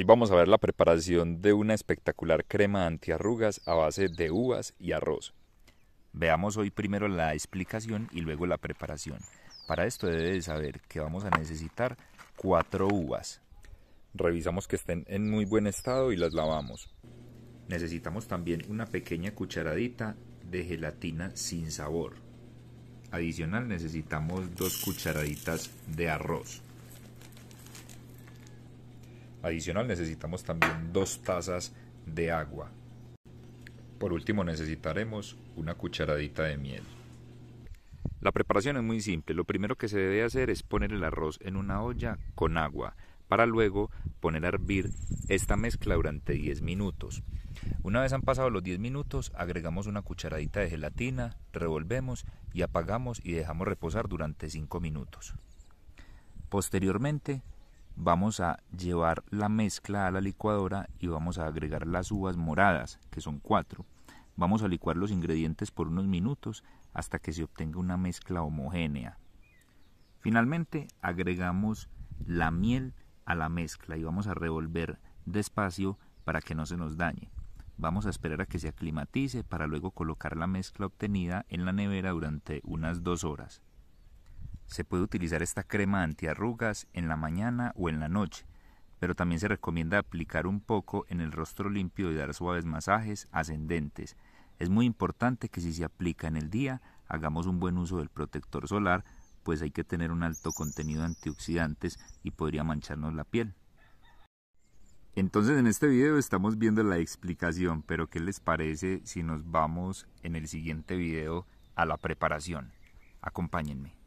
Hoy vamos a ver la preparación de una espectacular crema antiarrugas a base de uvas y arroz. Veamos hoy primero la explicación y luego la preparación. Para esto debes saber que vamos a necesitar cuatro uvas. Revisamos que estén en muy buen estado y las lavamos. Necesitamos también una pequeña cucharadita de gelatina sin sabor. Adicional necesitamos dos cucharaditas de arroz. Adicional necesitamos también dos tazas de agua. Por último necesitaremos una cucharadita de miel. La preparación es muy simple. Lo primero que se debe hacer es poner el arroz en una olla con agua para luego poner a hervir esta mezcla durante 10 minutos. Una vez han pasado los 10 minutos, agregamos una cucharadita de gelatina, revolvemos y apagamos y dejamos reposar durante 5 minutos. Posteriormente, vamos a llevar la mezcla a la licuadora y vamos a agregar las uvas moradas, que son cuatro. Vamos a licuar los ingredientes por unos minutos hasta que se obtenga una mezcla homogénea. Finalmente agregamos la miel a la mezcla y vamos a revolver despacio para que no se nos dañe. Vamos a esperar a que se aclimatice para luego colocar la mezcla obtenida en la nevera durante unas dos horas. Se puede utilizar esta crema antiarrugas en la mañana o en la noche, pero también se recomienda aplicar un poco en el rostro limpio y dar suaves masajes ascendentes. Es muy importante que si se aplica en el día, hagamos un buen uso del protector solar, pues hay que tener un alto contenido de antioxidantes y podría mancharnos la piel. Entonces en este video estamos viendo la explicación, pero ¿qué les parece si nos vamos en el siguiente video a la preparación? Acompáñenme.